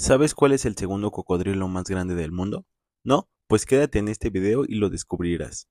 ¿Sabes cuál es el segundo cocodrilo más grande del mundo? ¿No? Pues quédate en este video y lo descubrirás.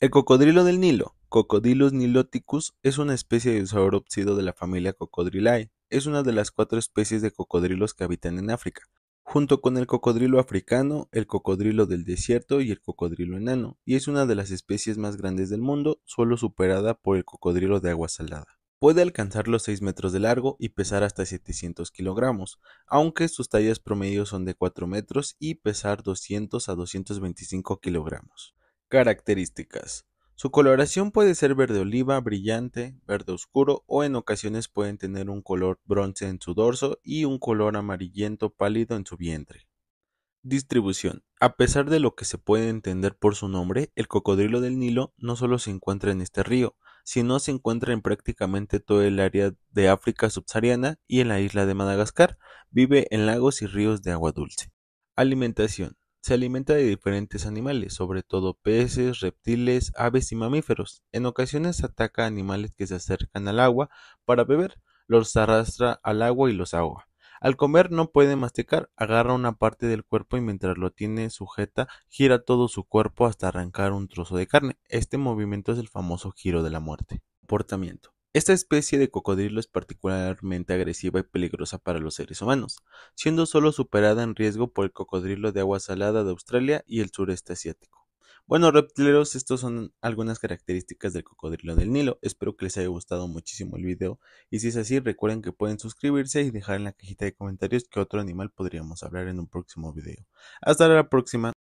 El cocodrilo del Nilo, Cocodilus niloticus, es una especie de saurópsido de la familia Cocodrilae. Es una de las cuatro especies de cocodrilos que habitan en África, junto con el cocodrilo africano, el cocodrilo del desierto y el cocodrilo enano, y es una de las especies más grandes del mundo, solo superada por el cocodrilo de agua salada. Puede alcanzar los 6 metros de largo y pesar hasta 700 kilogramos, aunque sus tallas promedio son de 4 metros y pesar 200 a 225 kilogramos. Características. Su coloración puede ser verde oliva, brillante, verde oscuro o en ocasiones pueden tener un color bronce en su dorso y un color amarillento pálido en su vientre. Distribución. A pesar de lo que se puede entender por su nombre, el cocodrilo del Nilo no solo se encuentra en este río, si no se encuentra en prácticamente todo el área de África subsahariana y en la isla de Madagascar, vive en lagos y ríos de agua dulce. Alimentación. Se alimenta de diferentes animales, sobre todo peces, reptiles, aves y mamíferos. En ocasiones ataca animales que se acercan al agua para beber, los arrastra al agua y los agua. Al comer no puede masticar, agarra una parte del cuerpo y mientras lo tiene sujeta gira todo su cuerpo hasta arrancar un trozo de carne. Este movimiento es el famoso giro de la muerte. Comportamiento. Esta especie de cocodrilo es particularmente agresiva y peligrosa para los seres humanos, siendo solo superada en riesgo por el cocodrilo de agua salada de Australia y el sureste asiático. Bueno, reptileros, estas son algunas características del cocodrilo del Nilo. Espero que les haya gustado muchísimo el video. Y si es así, recuerden que pueden suscribirse y dejar en la cajita de comentarios qué otro animal podríamos hablar en un próximo video. Hasta la próxima.